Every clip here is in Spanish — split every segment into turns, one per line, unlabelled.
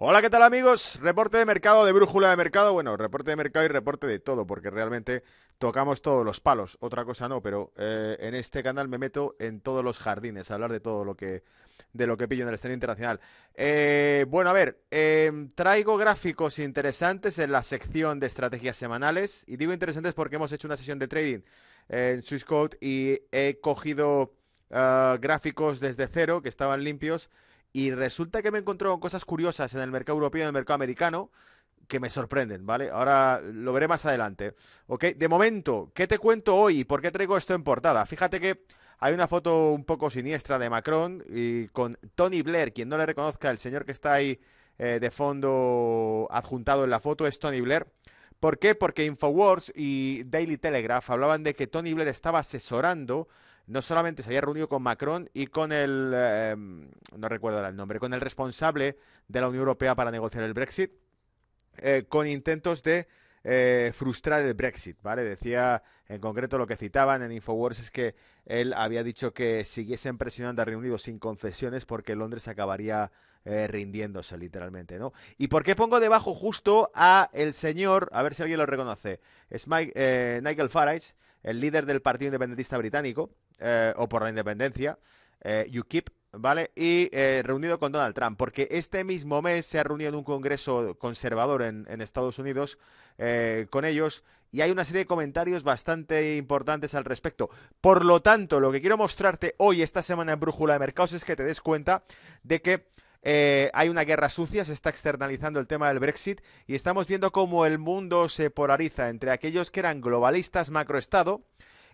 Hola, ¿qué tal amigos? Reporte de mercado de brújula de mercado. Bueno, reporte de mercado y reporte de todo, porque realmente tocamos todos los palos. Otra cosa no, pero eh, en este canal me meto en todos los jardines a hablar de todo lo que de lo que pillo en el escenario internacional. Eh, bueno, a ver, eh, traigo gráficos interesantes en la sección de estrategias semanales. Y digo interesantes porque hemos hecho una sesión de trading en SwissCode y he cogido ah, gráficos desde cero que estaban limpios y resulta que me encontré con cosas curiosas en el mercado europeo y en el mercado americano que me sorprenden, ¿vale? Ahora lo veré más adelante. ¿Ok? De momento, ¿qué te cuento hoy y por qué traigo esto en portada? Fíjate que hay una foto un poco siniestra de Macron y con Tony Blair, quien no le reconozca, el señor que está ahí eh, de fondo adjuntado en la foto es Tony Blair. ¿Por qué? Porque Infowars y Daily Telegraph hablaban de que Tony Blair estaba asesorando no solamente se había reunido con Macron y con el, em, no recuerdo el nombre, con el responsable de la Unión Europea para negociar el Brexit, eh, con intentos de eh, frustrar el Brexit, ¿vale? Decía en concreto lo que citaban en Infowars es que él había dicho que siguiesen presionando a Reino Unido sin concesiones porque Londres acabaría eh, rindiéndose literalmente, ¿no? ¿Y por qué pongo debajo justo a el señor, a ver si alguien lo reconoce, es Mike, Nigel Farage, el líder del Partido Independentista Británico, eh, o por la independencia, eh, UKIP, ¿vale? Y eh, reunido con Donald Trump, porque este mismo mes se ha reunido en un congreso conservador en, Estados Unidos eh, con ellos y hay una serie de comentarios bastante importantes al respecto. Por lo tanto, lo que quiero mostrarte hoy, esta semana en Brújula de Mercados, es que te des cuenta de que eh, hay una guerra sucia, se está externalizando el tema del Brexit y estamos viendo cómo el mundo se polariza entre aquellos que eran globalistas macroestado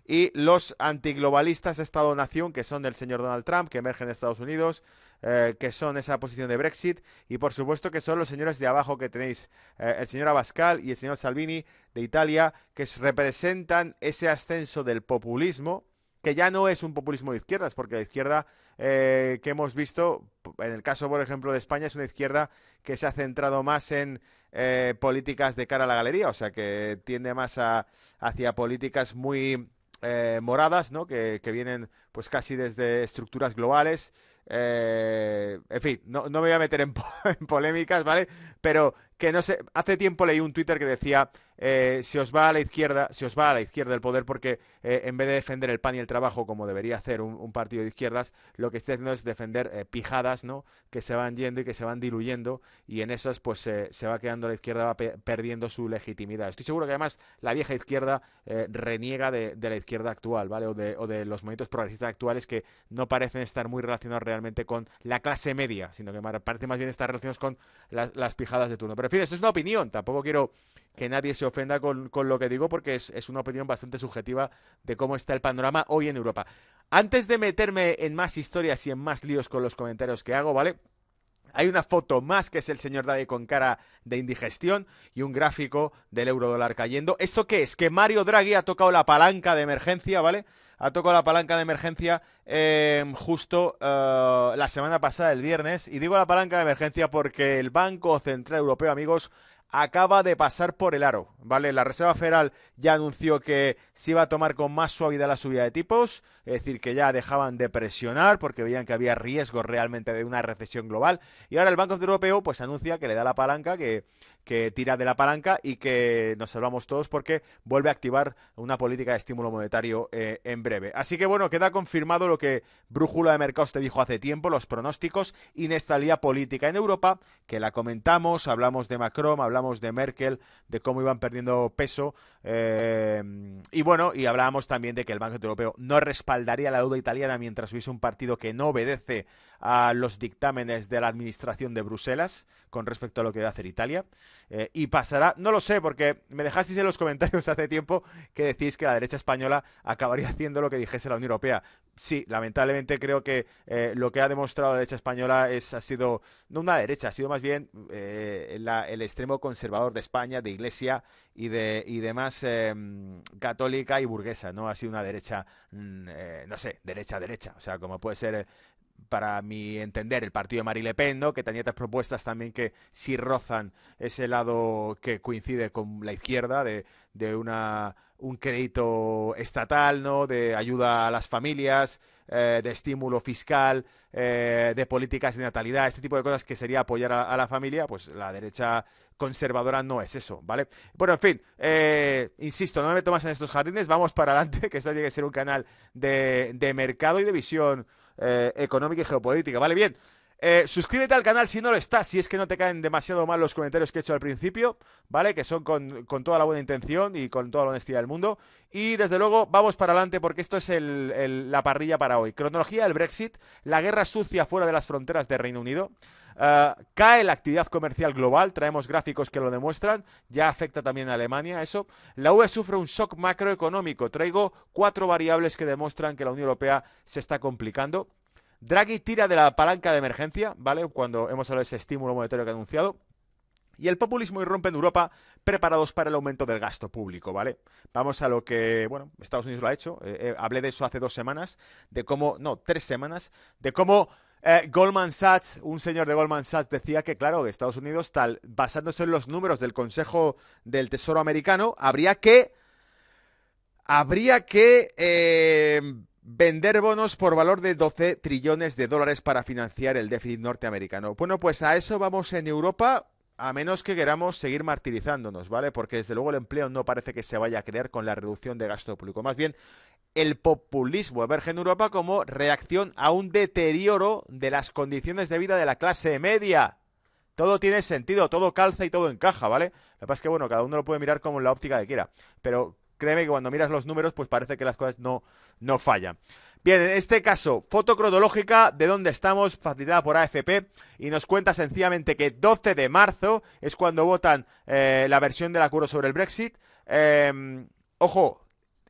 y los antiglobalistas Estado-Nación, que son del señor Donald Trump, que emergen de Estados Unidos, eh, que son esa posición de Brexit, y por supuesto que son los señores de abajo que tenéis, eh, el señor Abascal y el señor Salvini de Italia, que representan ese ascenso del populismo que ya no es un populismo de izquierdas, porque la izquierda eh, que hemos visto, en el caso, por ejemplo, de España, es una izquierda que se ha centrado más en eh, políticas de cara a la galería, o sea, que tiende más a, hacia políticas muy eh, moradas, ¿no? Que, vienen pues casi desde estructuras globales. en fin, no, me voy a meter en, en, polémicas, ¿vale? Pero que no sé, hace tiempo leí un Twitter que decía, eh, se os va a la izquierda, se os va a la izquierda el poder porque eh, en vez de defender el pan y el trabajo como debería hacer un, partido de izquierdas, lo que está haciendo es defender eh, pijadas, ¿no? Que se van yendo y que se van diluyendo y en esas pues se va quedando la izquierda va perdiendo su legitimidad. Estoy seguro que además la vieja izquierda eh, reniega de, la izquierda actual, ¿vale? O de, o de los movimientos progresistas actuales que no parecen estar muy relacionados realmente con la clase media, sino que parece más bien estar relacionados con las pijadas de turno. Pero en fin, esto es una opinión, tampoco quiero que nadie se ofenda con, lo que digo porque es, una opinión bastante subjetiva de cómo está el panorama hoy en Europa. Antes de meterme en más historias y en más líos con los comentarios que hago, ¿vale? Hay una foto más que es el señor Daddy con cara de indigestión y un gráfico del euro dólar cayendo. ¿Esto qué es? Que Mario Draghi ha tocado la palanca de emergencia, ¿vale? ha tocado la palanca de emergencia em, justo eh, la semana pasada, el viernes. Y digo la palanca de emergencia porque el Banco Central Europeo, amigos, acaba de pasar por el aro. ¿vale? La Reserva Federal ya anunció que se iba a tomar con más suavidad la subida de tipos, es decir, que ya dejaban de presionar porque veían que había riesgo realmente de una recesión global. Y ahora el Banco Europeo pues anuncia que le da la palanca, que, que tira de la palanca y que nos salvamos todos porque vuelve a activar una política de estímulo monetario eh, en breve. Así que bueno, queda confirmado lo que Brújula de Mercados te dijo hace tiempo, los pronósticos, inestabilidad política en Europa, que la comentamos, hablamos de Macron, hablamos de Merkel, de cómo iban perdiendo teniendo peso. Eh, y bueno, y hablábamos también de que el Banco Europeo no respaldaría la deuda italiana mientras hubiese un partido que no obedece a los dictámenes de la administración de Bruselas con respecto a lo que debe hacer Italia. Eh, y pasará, no lo sé, porque me dejasteis en los comentarios hace tiempo que decís que la derecha española acabaría haciendo lo que dijese la Unión Europea. Sí, lamentablemente creo que eh, lo que ha demostrado la derecha española es, ha sido, no una derecha, ha sido más bien eh, el extremo conservador de España, de Iglesia y de y demás em, católica y burguesa, ¿no? Ha sido una derecha, mm, no sé, derecha, derecha, o sea, como puede ser para mi entender, el partido de Marie Le Pen, que tenía otras propuestas también que si rozan ese lado que coincide con la izquierda de, una, un crédito estatal, ¿no? de ayuda a las familias, eh, de estímulo fiscal, eh, de políticas de natalidad, este tipo de cosas que sería apoyar a, la familia, pues la derecha conservadora no es eso, ¿vale? Bueno, en fin, eh, insisto, no me tomas en estos jardines, vamos para adelante, que esto tiene que ser un canal de, de mercado y de visión eh, económica y geopolítica. Vale, bien. Eh, suscríbete al canal si no lo estás, si es que no te caen demasiado mal los comentarios que he hecho al principio, ¿vale? Que son con, toda la buena intención y con toda la honestidad del mundo. Y desde luego, vamos para adelante porque esto es la parrilla para hoy. Cronología del Brexit, la guerra sucia fuera de las fronteras del Reino Unido. Eh, cae la actividad comercial global, traemos gráficos que lo demuestran, ya afecta también a Alemania eso. La UE sufre un shock macroeconómico, traigo cuatro variables que demuestran que la Unión Europea se está complicando. Draghi tira de la palanca de emergencia, ¿vale? Cuando hemos hablado de ese estímulo monetario que ha anunciado y el populismo irrumpe en Europa preparados para el aumento del gasto público, ¿vale? Vamos a lo que, bueno, Estados Unidos lo ha hecho, eh, eh, hablé de eso hace dos semanas, de cómo, no, tres semanas, de cómo eh, Goldman Sachs, un señor de Goldman Sachs decía que, claro, que Estados Unidos, tal, basándose en los números del Consejo del Tesoro americano, habría que. Habría que. Eh, vender bonos por valor de 12 trillones de dólares para financiar el déficit norteamericano. Bueno, pues a eso vamos en Europa, a menos que queramos seguir martirizándonos, ¿vale? Porque desde luego el empleo no parece que se vaya a crear con la reducción de gasto público. Más bien, el populismo emerge en Europa como reacción a un deterioro de las condiciones de vida de la clase media. Todo tiene sentido, todo calza y todo encaja, ¿vale? la que es que, bueno, cada uno lo puede mirar como la óptica que quiera. Pero créeme que cuando miras los números, pues parece que las cosas no, no fallan. Bien, en este caso, foto cronológica de dónde estamos, facilitada por AFP, y nos cuenta sencillamente que 12 de marzo es cuando votan eh, la versión del acuerdo sobre el Brexit. Em, ojo,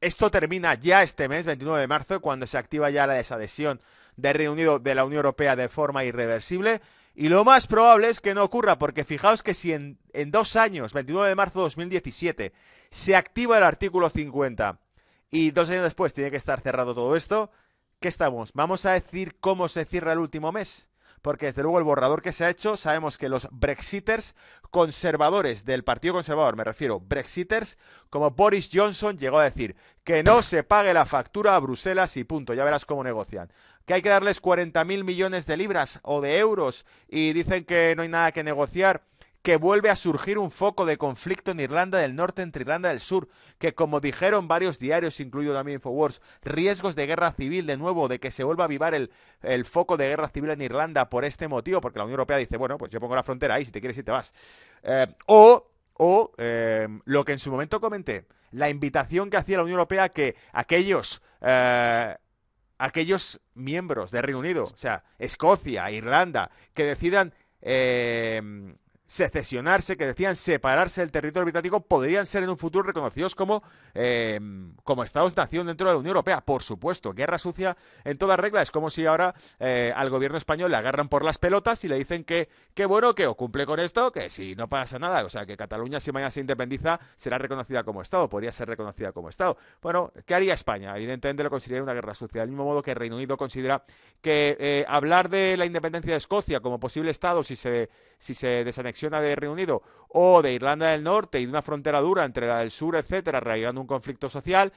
esto termina ya este mes, 29 de marzo, cuando se activa ya la desadhesión del Reino Unido de la Unión Europea de forma irreversible. Y lo más probable es que no ocurra, porque fijaos que si en, en dos años, 29 de marzo de 2017, se activa el artículo 50 y dos años después tiene que estar cerrado todo esto, ¿qué estamos? ¿Vamos a decir cómo se cierra el último mes? porque desde luego el borrador que se ha hecho, sabemos que los Brexiters conservadores del Partido Conservador, me refiero, Brexiters, como Boris Johnson llegó a decir, que no se pague la factura a Bruselas y punto, ya verás cómo negocian. Que hay que darles mil millones de libras o de euros y dicen que no hay nada que negociar que vuelve a surgir un foco de conflicto en Irlanda del Norte entre Irlanda del Sur, que como dijeron varios diarios, incluido también Infowars, riesgos de guerra civil de nuevo, de que se vuelva a avivar el, foco de guerra civil en Irlanda por este motivo, porque la Unión Europea dice, bueno, pues yo pongo la frontera ahí, si te quieres ir te vas. Eh, o o eh, lo que en su momento comenté, la invitación que hacía la Unión Europea que aquellos... Eh, aquellos miembros de Reino Unido, o sea, Escocia, Irlanda, que decidan secesionarse, que decían separarse del territorio británico, podrían ser en un futuro reconocidos como, eh, como Estados-nación dentro de la Unión Europea. Por supuesto, guerra sucia en toda regla. Es como si ahora eh, al gobierno español le agarran por las pelotas y le dicen que, qué bueno, que o cumple con esto, que si no pasa nada. O sea, que Cataluña, si mañana se independiza, será reconocida como Estado, podría ser reconocida como Estado. Bueno, ¿qué haría España? Evidentemente lo consideraría una guerra sucia, del mismo modo que el Reino Unido considera que eh, hablar de la independencia de Escocia como posible Estado si se, si se desanexiona de de Unido o de Irlanda del Norte y de una frontera dura entre la del sur, etcétera, arraigando un conflicto social,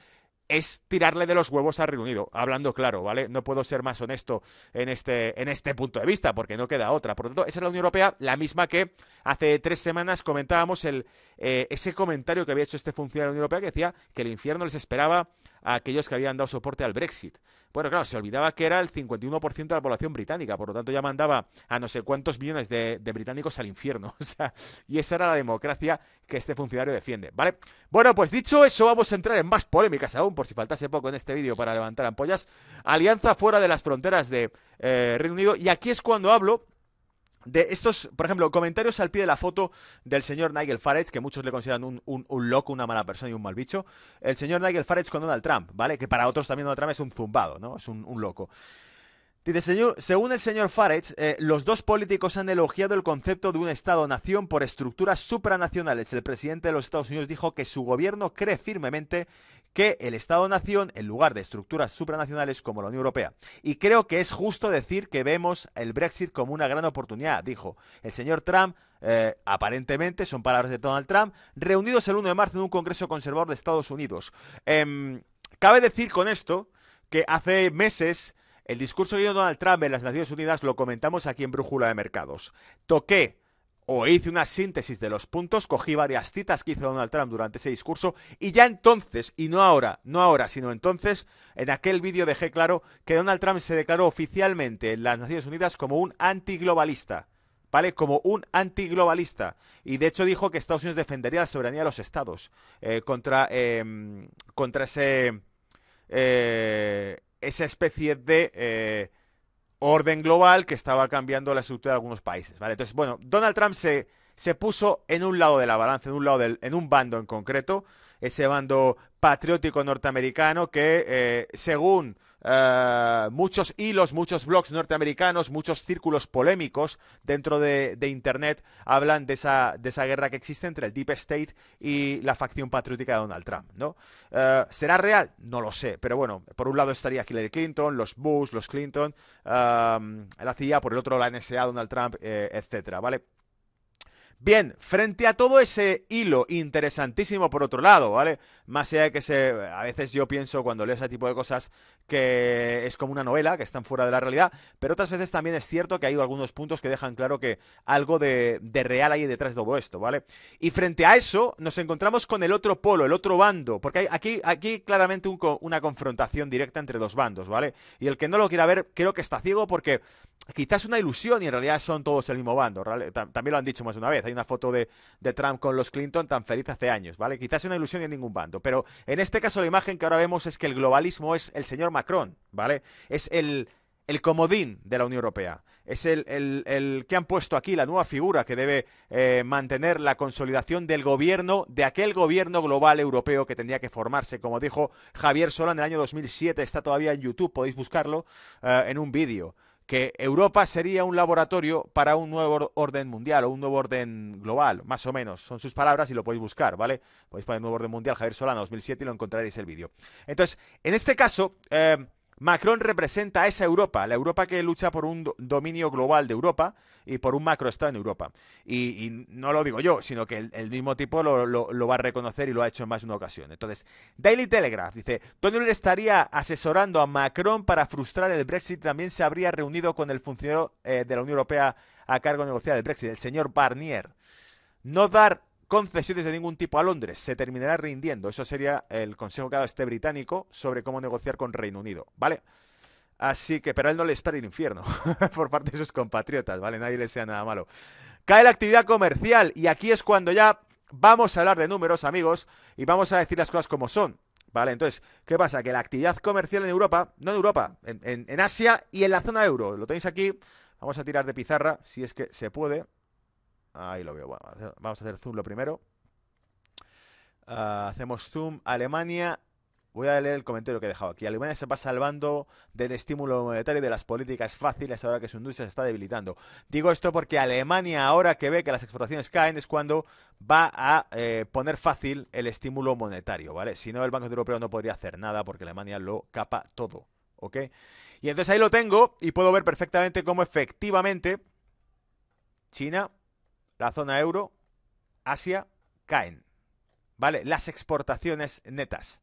es tirarle de los huevos a Unido, hablando claro, ¿vale? No puedo ser más honesto en este, en este punto de vista, porque no queda otra. Por lo tanto, esa es la Unión Europea, la misma que hace tres semanas comentábamos el, eh, ese comentario que había hecho este funcionario de la Unión Europea que decía que el infierno les esperaba a aquellos que habían dado soporte al Brexit. Bueno, claro, se olvidaba que era el 51% de la población británica, por lo tanto ya mandaba a no sé cuántos millones de, británicos al infierno. O sea, y esa era la democracia que este funcionario defiende, ¿vale? Bueno, pues dicho eso, vamos a entrar en más polémicas aún, por si faltase poco en este vídeo para levantar ampollas. Alianza fuera de las fronteras de eh, Reino Unido. Y aquí es cuando hablo de estos, por ejemplo, comentarios al pie de la foto del señor Nigel Farage, que muchos le consideran un, loco, una mala persona y un mal bicho. El señor Nigel Farage con Donald Trump, ¿vale? Que para otros también Donald Trump es un zumbado, ¿no? Es un, loco. Dice, señor, según el señor Farage, eh, los dos políticos han elogiado el concepto de un Estado-nación por estructuras supranacionales. El presidente de los Estados Unidos dijo que su gobierno cree firmemente que el Estado-Nación en lugar de estructuras supranacionales como la Unión Europea. Y creo que es justo decir que vemos el Brexit como una gran oportunidad, dijo el señor Trump. Eh, aparentemente, son palabras de Donald Trump, reunidos el 1 de marzo en un Congreso Conservador de Estados Unidos. Em, cabe decir con esto que hace meses el discurso de Donald Trump en las Naciones Unidas lo comentamos aquí en Brújula de Mercados. Toqué o hice una síntesis de los puntos, cogí varias citas que hizo Donald Trump durante ese discurso y ya entonces, y no ahora, no ahora, sino entonces, en aquel vídeo dejé claro que Donald Trump se declaró oficialmente en las Naciones Unidas como un antiglobalista. ¿Vale? Como un antiglobalista. Y de hecho dijo que Estados Unidos defendería la soberanía de los estados eh, contra, em, contra ese, eh, esa especie de eh, orden global que estaba cambiando la estructura de algunos países, ¿vale? Entonces, bueno, Donald Trump se, se puso en un lado de la balanza, en un lado del, en un bando en concreto, ese bando patriótico norteamericano que, eh, según eh, muchos hilos, muchos blogs norteamericanos, muchos círculos polémicos dentro de, Internet hablan de esa, de esa, guerra que existe entre el Deep State y la facción patriótica de Donald Trump. ¿no? Eh, ¿Será real? No lo sé, pero bueno, por un lado estaría Hillary Clinton, los Bush, los Clinton, eh, la CIA, por el otro la NSA, Donald Trump, etcétera, ¿vale? Bien, frente a todo ese hilo interesantísimo por otro lado, ¿vale? Más allá de que se, a veces yo pienso cuando leo ese tipo de cosas que es como una novela, que están fuera de la realidad, pero otras veces también es cierto que hay algunos puntos que dejan claro que algo de, real hay detrás de todo esto, ¿vale? Y frente a eso nos encontramos con el otro polo, el otro bando, porque aquí, aquí claramente una confrontación directa entre dos bandos, ¿vale? Y el que no lo quiera ver creo que está ciego porque quizás una ilusión y en realidad son todos el mismo bando, ¿vale? También lo han dicho más de una vez, hay una foto de, de Trump con los Clinton tan feliz hace años, ¿vale? Quizás una ilusión y en ningún bando, pero en este caso la imagen que ahora vemos es que el globalismo es el señor Macron, ¿vale? Es el, el comodín de la Unión Europea. Es el, el, que han puesto aquí, la nueva figura que debe eh, mantener la consolidación del gobierno, de aquel gobierno global europeo que tendría que formarse. Como dijo Javier Solán en el año 2007, está todavía en YouTube, podéis buscarlo eh, en un vídeo que Europa sería un laboratorio para un nuevo orden mundial o un nuevo orden global, más o menos. Son sus palabras y lo podéis buscar, ¿vale? Podéis poner Nuevo Orden Mundial, Javier Solana 2007 y lo encontraréis el vídeo. Entonces, en este caso, eh, Macron representa a esa Europa, la Europa que lucha por un dominio global de Europa y por un macroestado en Europa. Y, no lo digo yo, sino que el, mismo tipo lo, va a reconocer y lo ha hecho en más de una ocasión. Entonces, Daily Telegraph dice, Tony Blair estaría asesorando a Macron para frustrar el Brexit. También se habría reunido con el funcionario eh, de la Unión Europea a cargo de negociar el Brexit, el señor Barnier. No dar concesiones de ningún tipo a Londres. Se terminará rindiendo. Eso sería el consejo que ha dado este británico sobre cómo negociar con Reino Unido, ¿vale? Así que, pero él no le espera el infierno por parte de sus compatriotas, ¿vale? Nadie le sea nada malo. Cae la actividad comercial y aquí es cuando ya vamos a hablar de números, amigos, y vamos a decir las cosas como son. Vale, entonces, ¿qué pasa? Que la actividad comercial en Europa, no en Europa, en, en Asia y en la zona euro, lo tenéis aquí, vamos a tirar de pizarra, si es que se puede, Ahí lo veo. vamos a hacer zoom lo primero. Ah, hacemos zoom. Alemania. Voy a leer el comentario que he dejado aquí. Alemania se va salvando del estímulo monetario y de las políticas fáciles ahora que su industria se está debilitando. Digo esto porque Alemania ahora que ve que las exportaciones caen es cuando va a eh, poner fácil el estímulo monetario, ¿vale? Si no, el Banco Europeo no podría hacer nada porque Alemania lo capa todo, ¿ok? Y entonces ahí lo tengo y puedo ver perfectamente cómo efectivamente China la zona euro, Asia, caen. ¿Vale? Las exportaciones netas.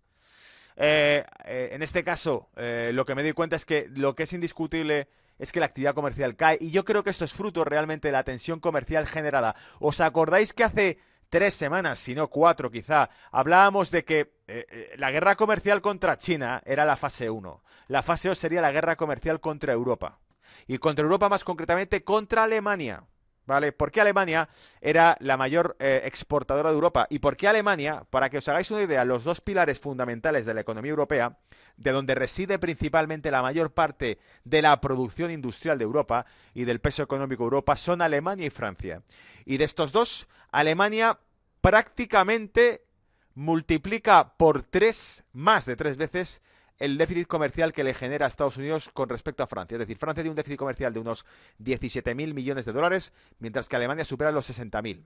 Eh, eh, en este caso, eh, lo que me doy cuenta es que lo que es indiscutible es que la actividad comercial cae. Y yo creo que esto es fruto realmente de la tensión comercial generada. ¿Os acordáis que hace tres semanas, si no cuatro quizá, hablábamos de que la guerra comercial contra China era la fase 1. La fase 2 sería la guerra comercial contra Europa. Y contra Europa más concretamente contra Alemania. ¿vale? ¿Por qué Alemania era la mayor eh, exportadora de Europa? ¿Y por qué Alemania, para que os hagáis una idea, los dos pilares fundamentales de la economía europea, de donde reside principalmente la mayor parte de la producción industrial de Europa y del peso económico de Europa, son Alemania y Francia. Y de estos dos, Alemania prácticamente multiplica por tres, más de tres veces, el déficit comercial que le genera a Estados Unidos con respecto a Francia. Es decir, Francia tiene un déficit comercial de unos 17.000 millones de dólares, mientras que Alemania supera los 60.000.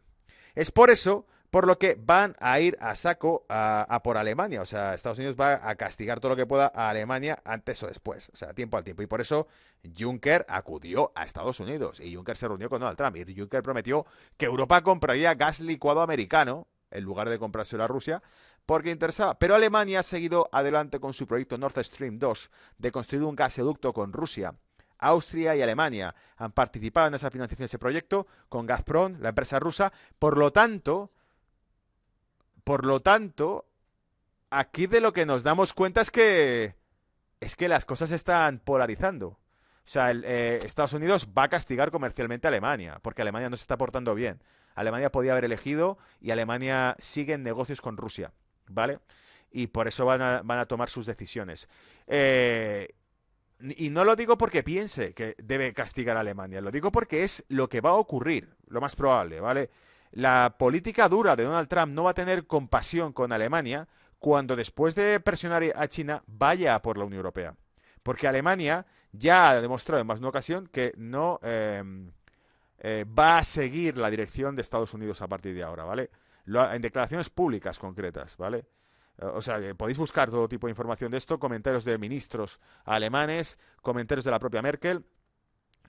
Es por eso por lo que van a ir a saco a, por Alemania. O sea, Estados Unidos va a castigar todo lo que pueda a Alemania antes o después. O sea, tiempo al tiempo. Y por eso Juncker acudió a Estados Unidos. Y Juncker se reunió con Donald Trump. Y Juncker prometió que Europa compraría gas licuado americano en lugar de comprárselo a Rusia, porque interesaba. Pero Alemania ha seguido adelante con su proyecto Nord Stream 2 de construir un gasoducto con Rusia. Austria y Alemania han participado en esa financiación de ese proyecto con Gazprom, la empresa rusa. Por lo tanto, por lo tanto, aquí de lo que nos damos cuenta es que es que las cosas están polarizando. O sea, el, eh, Estados Unidos va a castigar comercialmente a Alemania, porque Alemania no se está portando bien. Alemania podía haber elegido y Alemania sigue en negocios con Rusia, ¿vale? Y por eso van a, tomar sus decisiones. Eh, y no lo digo porque piense que debe castigar a Alemania, lo digo porque es lo que va a ocurrir, lo más probable, ¿vale? La política dura de Donald Trump no va a tener compasión con Alemania cuando después de presionar a China vaya por la Unión Europea. Porque Alemania ya ha demostrado en más de una ocasión que no, eh, eh, va a seguir la dirección de Estados Unidos a partir de ahora, ¿vale? en declaraciones públicas concretas, ¿vale? Eh, o sea, podéis buscar todo tipo de información de esto, comentarios de ministros alemanes, comentarios de la propia Merkel,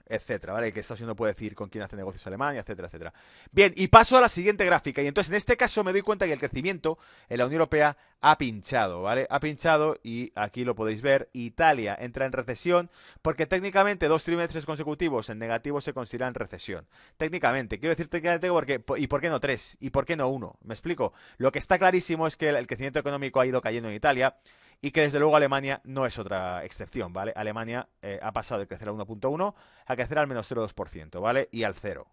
etcétera, ¿vale? Que Estados Unidos puede decir con quién hace negocios Alemania, etcétera, etcétera. Bien, y paso a la siguiente gráfica. Y entonces, en este caso, me doy cuenta que el crecimiento en la Unión Europea ha pinchado, ¿vale? Ha pinchado y aquí lo podéis ver. Italia entra en recesión porque técnicamente dos trimestres consecutivos en negativo se consideran recesión. Técnicamente, quiero decir técnicamente porque, y por qué no tres, y por qué no uno. ¿Me explico? Lo que está clarísimo es que el crecimiento económico ha ido cayendo en Italia y que desde luego Alemania no es otra excepción, ¿vale? Alemania eh, ha pasado de crecer al 1.1 a crecer al menos 0,2%, ¿vale? Y al cero.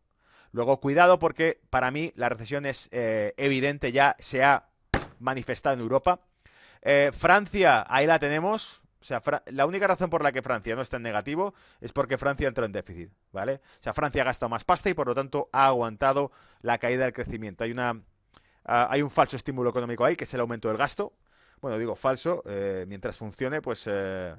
Luego, cuidado porque para mí la recesión es eh, evidente, ya se ha manifestado en Europa. Eh, Francia, ahí la tenemos. O sea, la única razón por la que Francia no está en negativo es porque Francia entró en déficit, ¿vale? O sea, Francia ha gastado más pasta y por lo tanto ha aguantado la caída del crecimiento. Hay una ah, hay un falso estímulo económico ahí, que es el aumento del gasto, bueno, digo falso, eh, mientras funcione, pues eh,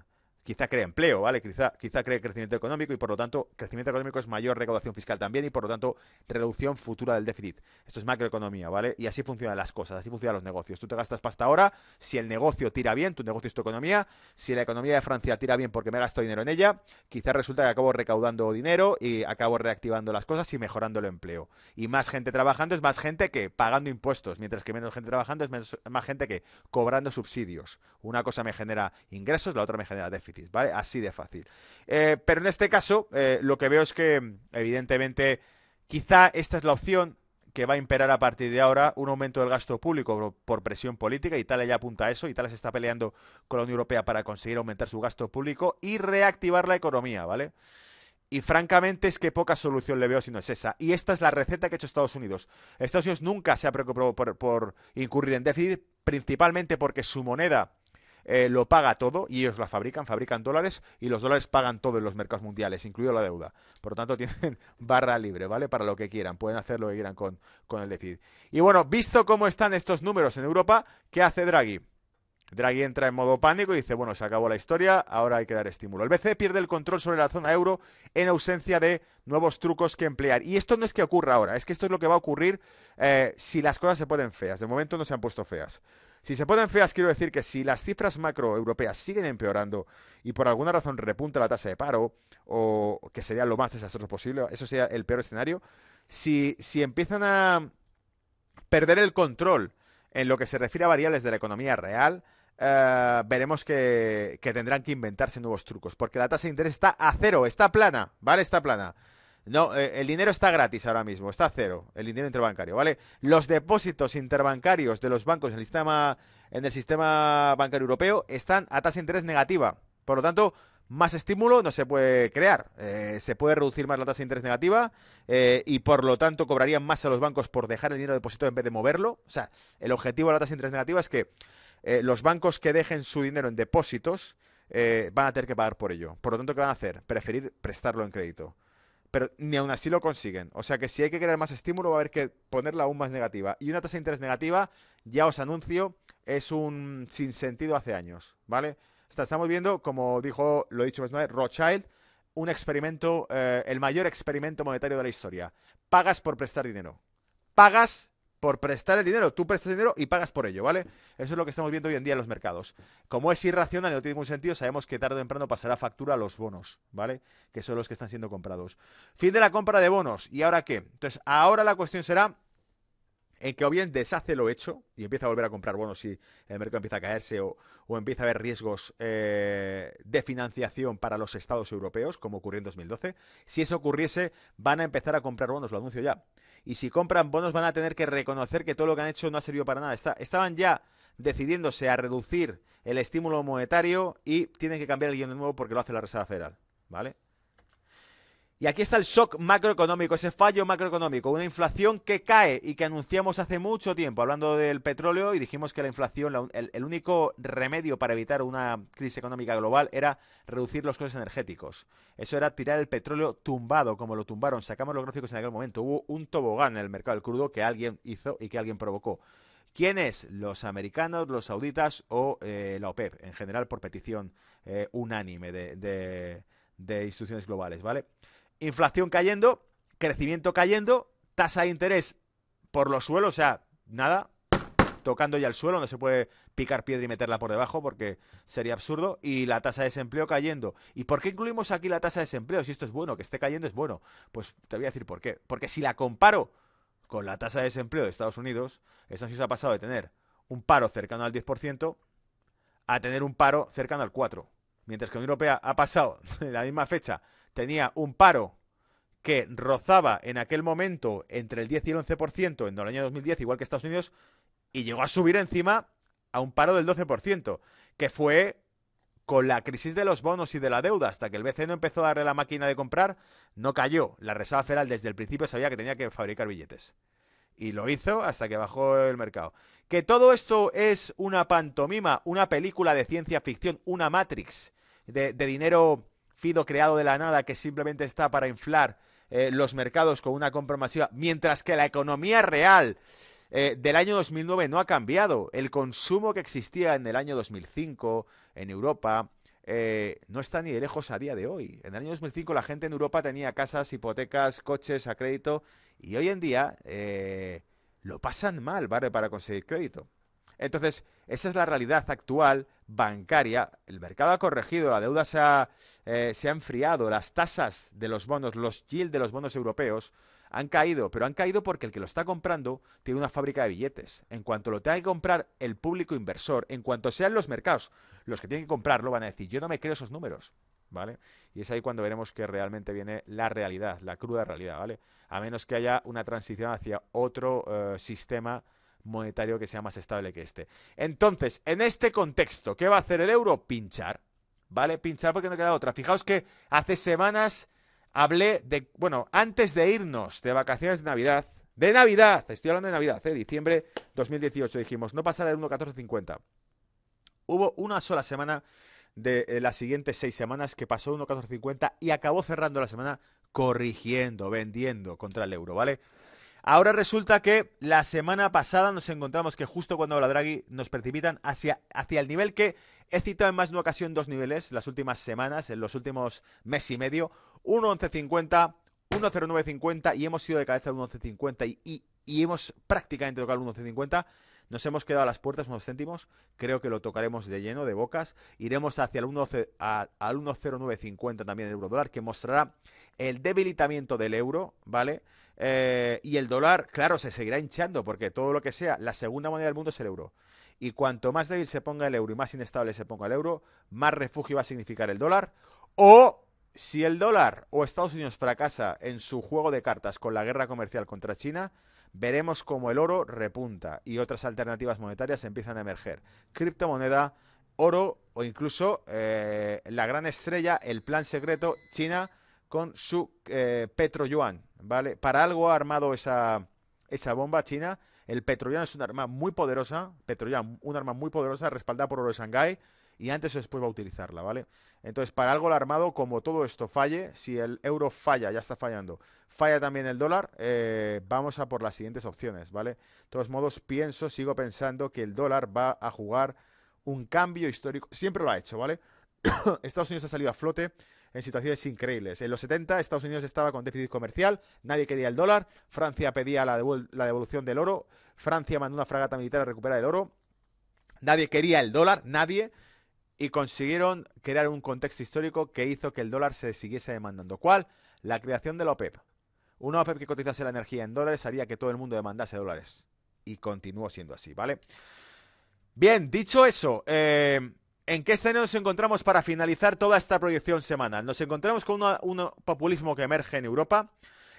quizá cree empleo, ¿vale? Quizá, quizá cree crecimiento económico y por lo tanto crecimiento económico es mayor recaudación fiscal también y por lo tanto reducción futura del déficit. Esto es macroeconomía, ¿vale? Y así funcionan las cosas, así funcionan los negocios. Tú te gastas pasta ahora, si el negocio tira bien, tu negocio es tu economía, si la economía de Francia tira bien porque me gasto dinero en ella, quizá resulta que acabo recaudando dinero y acabo reactivando las cosas y mejorando el empleo. Y más gente trabajando es más gente que pagando impuestos, mientras que menos gente trabajando es más gente que cobrando subsidios. Una cosa me genera ingresos, la otra me genera déficit. ¿vale? Así de fácil. Eh, pero en este caso, eh, lo que veo es que, evidentemente, quizá esta es la opción que va a imperar a partir de ahora un aumento del gasto público por presión política. Italia ya apunta a eso. Italia se está peleando con la Unión Europea para conseguir aumentar su gasto público y reactivar la economía, ¿vale? Y francamente es que poca solución le veo si no es esa. Y esta es la receta que ha hecho Estados Unidos. Estados Unidos nunca se ha preocupado por, por incurrir en déficit, principalmente porque su moneda eh, lo paga todo y ellos la fabrican, fabrican dólares y los dólares pagan todo en los mercados mundiales, incluido la deuda. Por lo tanto, tienen barra libre, ¿vale? Para lo que quieran, pueden hacer lo que quieran con, con el déficit. Y bueno, visto cómo están estos números en Europa, ¿qué hace Draghi? Draghi entra en modo pánico y dice, bueno, se acabó la historia, ahora hay que dar estímulo. El BCE pierde el control sobre la zona euro en ausencia de nuevos trucos que emplear. Y esto no es que ocurra ahora, es que esto es lo que va a ocurrir eh, si las cosas se ponen feas. De momento no se han puesto feas. Si se ponen feas, quiero decir que si las cifras macroeuropeas siguen empeorando y por alguna razón repunta la tasa de paro, o que sería lo más desastroso posible, eso sería el peor escenario, si, si empiezan a perder el control en lo que se refiere a variables de la economía real, eh, veremos que, que tendrán que inventarse nuevos trucos, porque la tasa de interés está a cero, está plana, ¿vale? Está plana. No, eh, el dinero está gratis ahora mismo, está cero, el dinero interbancario, ¿vale? Los depósitos interbancarios de los bancos en el sistema, en el sistema bancario europeo están a tasa de interés negativa. Por lo tanto, más estímulo no se puede crear. Eh, se puede reducir más la tasa de interés negativa eh, y por lo tanto cobrarían más a los bancos por dejar el dinero depósito en vez de moverlo. O sea, el objetivo de la tasa de interés negativa es que los bancos que dejen su dinero en depósitos van a tener que pagar por ello. Por lo tanto, ¿qué van a hacer? Preferir prestarlo en crédito pero ni aún así lo consiguen. O sea que si hay que crear más estímulo, va a haber que ponerla aún más negativa. Y una tasa de interés negativa, ya os anuncio, es un sinsentido hace años, ¿vale? Estamos viendo, como dijo, lo he dicho más Rothschild, un experimento, eh, el mayor experimento monetario de la historia. Pagas por prestar dinero. Pagas por prestar el dinero. Tú prestas dinero y pagas por ello, ¿vale? Eso es lo que estamos viendo hoy en día en los mercados. Como es irracional y no tiene ningún sentido, sabemos que tarde o temprano pasará factura a los bonos, ¿vale? Que son los que están siendo comprados. Fin de la compra de bonos. ¿Y ahora qué? Entonces, ahora la cuestión será en que o bien deshace lo hecho y empieza a volver a comprar bonos si el mercado empieza a caerse o, empieza a haber riesgos eh, de financiación para los estados europeos, como ocurrió en 2012. Si eso ocurriese, van a empezar a comprar bonos, lo anuncio ya y si compran bonos van a tener que reconocer que todo lo que han hecho no ha servido para nada. estaban ya decidiéndose a reducir el estímulo monetario y tienen que cambiar el guión de nuevo porque lo hace la Reserva Federal. ¿Vale? Y aquí está el shock macroeconómico, ese fallo macroeconómico, una inflación que cae y que anunciamos hace mucho tiempo, hablando del petróleo, y dijimos que la inflación, el, único remedio para evitar una crisis económica global era reducir los costes energéticos. Eso era tirar el petróleo tumbado, como lo tumbaron. Sacamos los gráficos en aquel momento. Hubo un tobogán en el mercado del crudo que alguien hizo y que alguien provocó. ¿Quiénes? Los americanos, los sauditas o eh, la OPEP, en general por petición eh, unánime de, de instituciones globales, ¿vale? inflación cayendo, crecimiento cayendo, tasa de interés por los suelos, o sea, nada, tocando ya el suelo, no se puede picar piedra y meterla por debajo porque sería absurdo, y la tasa de desempleo cayendo. ¿Y por qué incluimos aquí la tasa de desempleo? Si esto es bueno, que esté cayendo es bueno. Pues te voy a decir por qué. Porque si la comparo con la tasa de desempleo de Estados Unidos, Estados se ha pasado de tener un paro cercano al 10% a tener un paro cercano al 4%. Mientras que la Unión Europea ha pasado en la misma fecha tenía un paro que rozaba en aquel momento entre el 10 y el 11% en el año 2010, igual que Estados Unidos, y llegó a subir encima a un paro del 12%, que fue con la crisis de los bonos y de la deuda, hasta que el BCE no empezó a darle la máquina de comprar, no cayó. La Reserva Federal desde el principio sabía que tenía que fabricar billetes. Y lo hizo hasta que bajó el mercado. Que todo esto es una pantomima, una película de ciencia ficción, una Matrix, de, de dinero Fido creado de la nada que simplemente está para inflar eh, los mercados con una compra masiva, mientras que la economía real eh, del año 2009 no ha cambiado. El consumo que existía en el año 2005 en Europa eh, no está ni de lejos a día de hoy. En el año 2005 la gente en Europa tenía casas, hipotecas, coches a crédito y hoy en día lo pasan mal, ¿vale? Para conseguir crédito. Entonces, esa es la realidad actual bancaria. El mercado ha corregido, la deuda se ha, eh, se enfriado, las tasas de los bonos, los yield de los bonos europeos han caído, pero han caído porque el que lo está comprando tiene una fábrica de billetes. En cuanto lo tenga que comprar el público inversor, en cuanto sean los mercados los que tienen que comprarlo, van a decir, yo no me creo esos números. ¿Vale? Y es ahí cuando veremos que realmente viene la realidad, la cruda realidad, ¿vale? A menos que haya una transición hacia otro eh, sistema monetario que sea más estable que este. Entonces, en este contexto, ¿qué va a hacer el euro? Pinchar. ¿Vale? Pinchar porque no queda otra. Fijaos que hace semanas hablé de, bueno, antes de irnos de vacaciones de Navidad, de Navidad, estoy hablando de Navidad, ¿eh? diciembre 2018, dijimos, no pasar el 1.1450. Hubo una sola semana de eh, las siguientes seis semanas que pasó el 1.1450 y acabó cerrando la semana corrigiendo, vendiendo contra el euro, ¿vale? Ahora resulta que la semana pasada nos encontramos que justo cuando habla Draghi nos precipitan hacia, hacia el nivel que he citado en más de una ocasión dos niveles, las últimas semanas, en los últimos mes y medio, 1.1150, 1.0950 y hemos sido de cabeza a 1.1150 y y hemos prácticamente tocado el 1.50. Nos hemos quedado a las puertas unos céntimos. Creo que lo tocaremos de lleno, de bocas. Iremos hacia el 1.0950 también el euro dólar, que mostrará el debilitamiento del euro, ¿vale? Eh, y el dólar, claro, se seguirá hinchando, porque todo lo que sea, la segunda moneda del mundo es el euro. Y cuanto más débil se ponga el euro y más inestable se ponga el euro, más refugio va a significar el dólar. O si el dólar o Estados Unidos fracasa en su juego de cartas con la guerra comercial contra China, Veremos cómo el oro repunta y otras alternativas monetarias empiezan a emerger. Criptomoneda, oro o incluso eh, la gran estrella, el plan secreto China con su eh, petroyuan. ¿vale? Para algo ha armado esa, bomba china. El petroyuan es un arma muy poderosa, petroyuan, un arma muy poderosa respaldada por oro de Shanghái y antes o después va a utilizarla, ¿vale? Entonces, para algo alarmado, como todo esto falle, si el euro falla, ya está fallando, falla también el dólar, eh, vamos a por las siguientes opciones, ¿vale? De todos modos, pienso, sigo pensando que el dólar va a jugar un cambio histórico, siempre lo ha hecho, ¿vale? Estados Unidos ha salido a flote en situaciones increíbles. En los 70 Estados Unidos estaba con déficit comercial, nadie quería el dólar, Francia pedía la devolución del oro, Francia mandó una fragata militar a recuperar el oro, nadie quería el dólar, nadie y consiguieron crear un contexto histórico que hizo que el dólar se siguiese demandando. ¿Cuál? La creación de la OPEP. Una OPEP que cotizase la energía en dólares haría que todo el mundo demandase dólares. Y continuó siendo así, ¿vale? Bien, dicho eso, eh, ¿en qué escenario nos encontramos para finalizar toda esta proyección semanal? Nos encontramos con un populismo que emerge en Europa.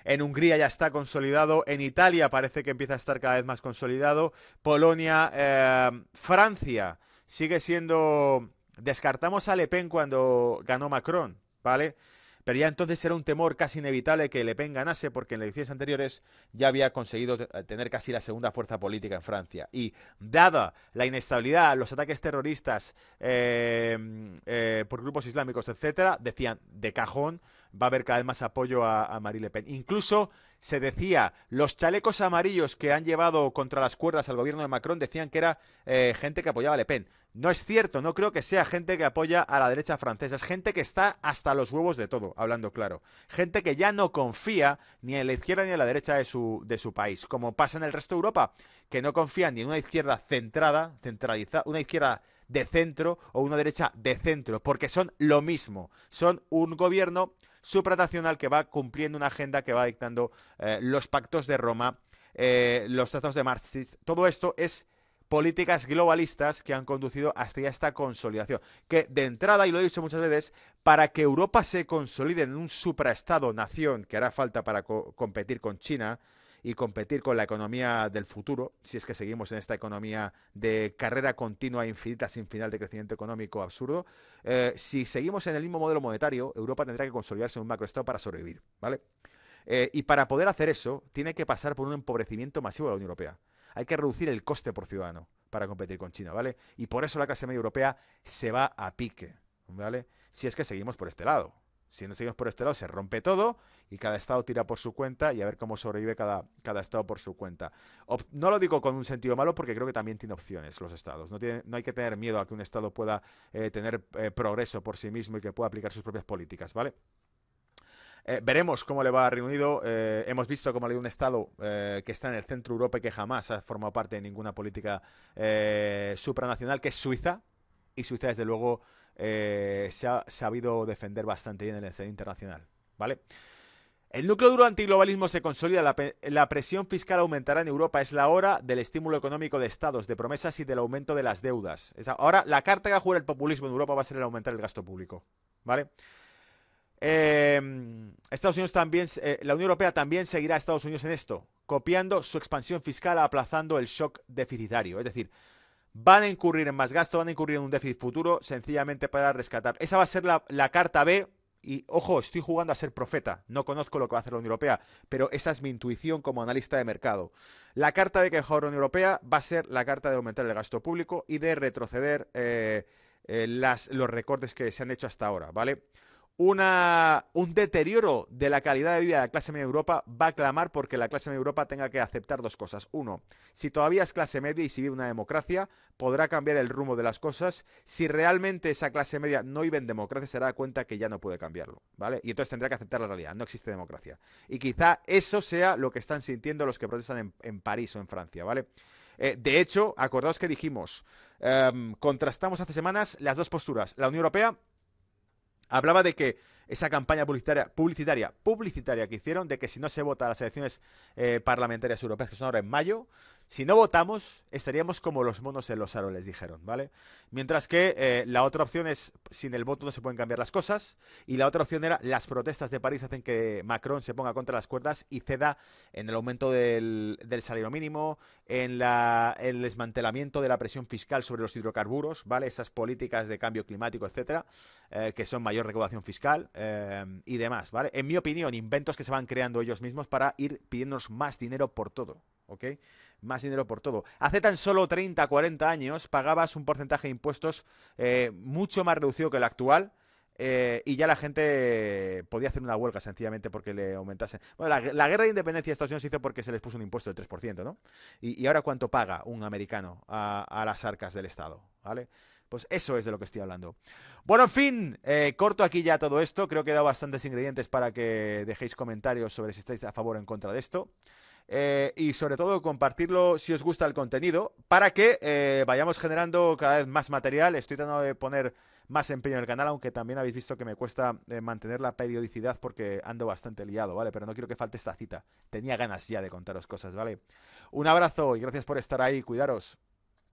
En Hungría ya está consolidado, en Italia parece que empieza a estar cada vez más consolidado, Polonia, eh, Francia sigue siendo Descartamos a Le Pen cuando ganó Macron, ¿vale? Pero ya entonces era un temor casi inevitable que Le Pen ganase porque en elecciones anteriores ya había conseguido eh, tener casi la segunda fuerza política en Francia. Y dada la inestabilidad, los ataques terroristas eh, eh, por grupos islámicos, etcétera, decían de cajón va a haber cada vez más apoyo a, Marie Le Pen. Incluso se decía, los chalecos amarillos que han llevado contra las cuerdas al gobierno de Macron decían que era gente que apoyaba a Le Pen. No es cierto, no creo que sea gente que apoya a la derecha francesa, es gente que está hasta los huevos de todo, hablando claro. Gente que ya no confía ni en la izquierda ni en la derecha de su, país, como pasa en el resto de Europa, que no confían ni en una izquierda centrada, centralizada, una izquierda de centro o una derecha de centro, porque son lo mismo, son un gobierno supranacional que va cumpliendo una agenda que va dictando eh, los pactos de Roma, eh, los tratados de Marxist. todo esto es políticas globalistas que han conducido hasta ya esta consolidación. Que de entrada, y lo he dicho muchas veces, para que Europa se consolide en un supraestado, nación, que hará falta para competir con China y competir con la economía del futuro, si es que seguimos en esta economía de carrera continua infinita sin final de crecimiento económico absurdo, eh, si seguimos en el mismo modelo monetario, Europa tendrá que consolidarse en un macroestado para sobrevivir, ¿vale? Eh, y para poder hacer eso, tiene que pasar por un empobrecimiento masivo de la Unión Europea. Hay que reducir el coste por ciudadano para competir con China, ¿vale? Y por eso la clase media europea se va a pique, ¿vale? Si es que seguimos por este lado. Si no seguimos por este lado, se rompe todo y cada estado tira por su cuenta y a ver cómo sobrevive cada, cada estado por su cuenta. no lo digo con un sentido malo porque creo que también tiene opciones los estados. No, tiene, no hay que tener miedo a que un estado pueda eh, tener eh, progreso por sí mismo y que pueda aplicar sus propias políticas, ¿vale? Eh, veremos cómo le va a Reino eh, hemos visto cómo le dio un Estado eh, que está en el centro Europa y que jamás ha formado parte de ninguna política supranacional, que es Suiza. Y Suiza, desde luego, se ha sabido defender bastante bien en el escenario internacional. ¿Vale? El núcleo duro antiglobalismo se consolida, la, presión fiscal aumentará en Europa, es la hora del estímulo económico de estados, de promesas y del aumento de las deudas. ahora la carta que va a jugar el populismo en Europa va a ser el aumentar el gasto público. ¿Vale? Em, Estados Unidos también, eh, la Unión Europea también seguirá a Estados Unidos en esto, copiando su expansión fiscal, aplazando el shock deficitario. Es decir, van a incurrir en más gasto, van a incurrir en un déficit futuro, sencillamente para rescatar. Esa va a ser la, carta B. Y ojo, estoy jugando a ser profeta, no conozco lo que va a hacer la Unión Europea, pero esa es mi intuición como analista de mercado. La carta B que juega la Unión Europea va a ser la carta de aumentar el gasto público y de retroceder eh, eh, los recortes que se han hecho hasta ahora, ¿vale? una, un deterioro de la calidad de vida de la clase media de Europa va a clamar porque la clase media de Europa tenga que aceptar dos cosas. Uno, si todavía es clase media y si vive una democracia, podrá cambiar el rumbo de las cosas. Si realmente esa clase media no vive en democracia, se dará cuenta que ya no puede cambiarlo, ¿vale? Y entonces tendrá que aceptar la realidad, no existe democracia. Y quizá eso sea lo que están sintiendo los que protestan en, París o en Francia, ¿vale? Eh, de hecho, acordaos que dijimos, em, contrastamos hace semanas las dos posturas, la Unión Europea hablaba de que esa campaña publicitaria, publicitaria, publicitaria que hicieron de que si no se vota las elecciones eh, parlamentarias europeas, que son ahora en mayo, si no votamos, estaríamos como los monos en los árboles, dijeron, ¿vale? Mientras que eh, la otra opción es, sin el voto no se pueden cambiar las cosas, y la otra opción era, las protestas de París hacen que Macron se ponga contra las cuerdas y ceda en el aumento del, salario mínimo, en el desmantelamiento de la presión fiscal sobre los hidrocarburos, ¿vale? Esas políticas de cambio climático, etcétera, eh, que son mayor recaudación fiscal eh, y demás, ¿vale? En mi opinión, inventos que se van creando ellos mismos para ir pidiéndonos más dinero por todo. ¿ok? Más dinero por todo. Hace tan solo 30, 40 años pagabas un porcentaje de impuestos eh, mucho más reducido que el actual. Eh, y ya la gente podía hacer una huelga sencillamente porque le aumentase Bueno, la, guerra de independencia de Estados Unidos se hizo porque se les puso un impuesto del 3%, ¿no? Y, ahora, ¿cuánto paga un americano a, las arcas del Estado? ¿Vale? Pues eso es de lo que estoy hablando. Bueno, en fin, eh, corto aquí ya todo esto. Creo que he dado bastantes ingredientes para que dejéis comentarios sobre si estáis a favor o en contra de esto. Eh, y sobre todo compartirlo si os gusta el contenido para que eh, vayamos generando cada vez más material. Estoy tratando de poner más empeño en el canal, aunque también habéis visto que me cuesta eh, mantener la periodicidad porque ando bastante liado, ¿vale? Pero no quiero que falte esta cita. Tenía ganas ya de contaros cosas, ¿vale? Un abrazo y gracias por estar ahí. Cuidaros.